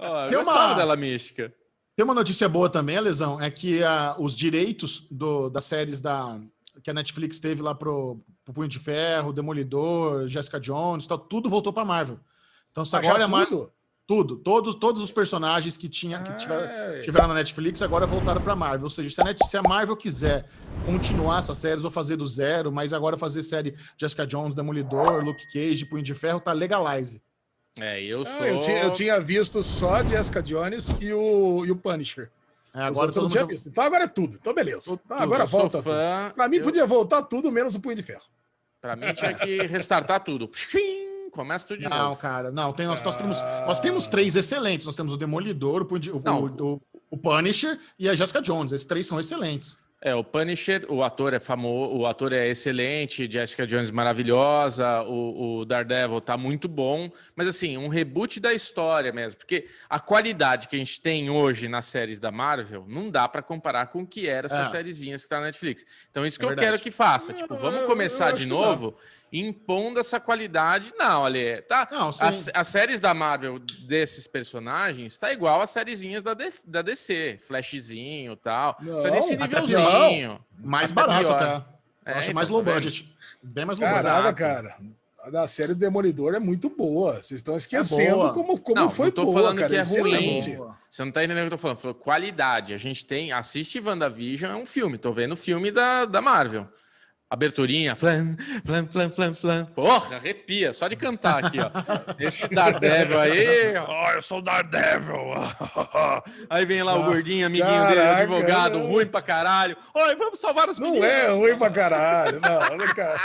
Oh, eu gostava uma... dela mística. Tem uma notícia boa também, Lesão, é que ah, os direitos do, das séries da, que a Netflix teve lá pro, pro Punho de Ferro, Demolidor, Jessica Jones, tal, tudo voltou pra Marvel. Então ah, agora é Marvel. Tudo, todos, todos os personagens que, tinha, que tiveram, tiveram na Netflix agora voltaram para Marvel. Ou seja, se a, Net, se a, Marvel quiser continuar essas séries ou fazer do zero, mas agora fazer série Jessica Jones, Demolidor, Luke Cage, Punho de Ferro, tá legalize. É, eu sou. Ah, eu, tinha, eu, tinha, visto só Jessica Jones e o, e o Punisher. É, agora eu não tinha visto. Então agora é tudo. Então beleza. Tudo, então, agora volta. Fã, tudo. Pra mim eu... podia voltar tudo menos o Punho de Ferro. Pra mim tinha que restartar tudo. Começa tudo de não, novo. Não, cara, não. Tem, nós, ah... nós, temos, ah. nós temos três excelentes. Nós temos o Demolidor, o, Punho de, o, o, o, Punisher e a Jessica Jones. Esses três são excelentes. É, o Punisher, o ator é famoso, o ator é excelente, Jessica Jones maravilhosa, o, o, Daredevil tá muito bom, mas assim, um reboot da história mesmo, porque a qualidade que a gente tem hoje nas séries da Marvel não dá para comparar com o que era essas é. sériezinhas que tá na Netflix. Então isso é que é eu quero que faça, tipo, vamos começar eu, eu, eu de novo impondo essa qualidade. Não, ali tá. Não, as, as, séries da Marvel desses personagens tá igual às sériezinhas da, da DC, Flashzinho tal. Tá não, tá nesse nívelzinho. Mais barato, pior. tá? É, acho então mais low budget. Bem mais low budget. cara da série Demolidor é muito boa. Vocês estão é esquecendo é como, como não, foi não tô falando que é excelente. ruim. Você não tá entendendo o que eu tô falando. Falou qualidade. A gente tem. Assiste WandaVision, é um filme. Estou vendo filme da, da Marvel aberturinha, flam, flam, flam, flam, flam. Porra, arrepia, só de cantar aqui, ó. Esse Daredevil aí, ó, oh, eu sou o Daredevil. aí vem lá o ah, gordinho, amiguinho caraca, dele, advogado, não. ruim pra caralho. Oi, vamos salvar os meninos. Não é ruim pra caralho, não, não, cara.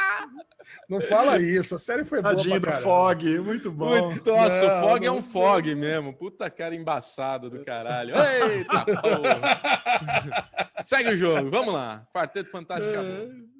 Não fala isso, a série foi Tadinho boa Tadinho do Fog, muito bom. Muito, nossa, não, o Fog é um Fog mesmo. Puta cara embaçado do caralho. Eita porra. Segue o jogo, vamos lá. Quarteto Fantástico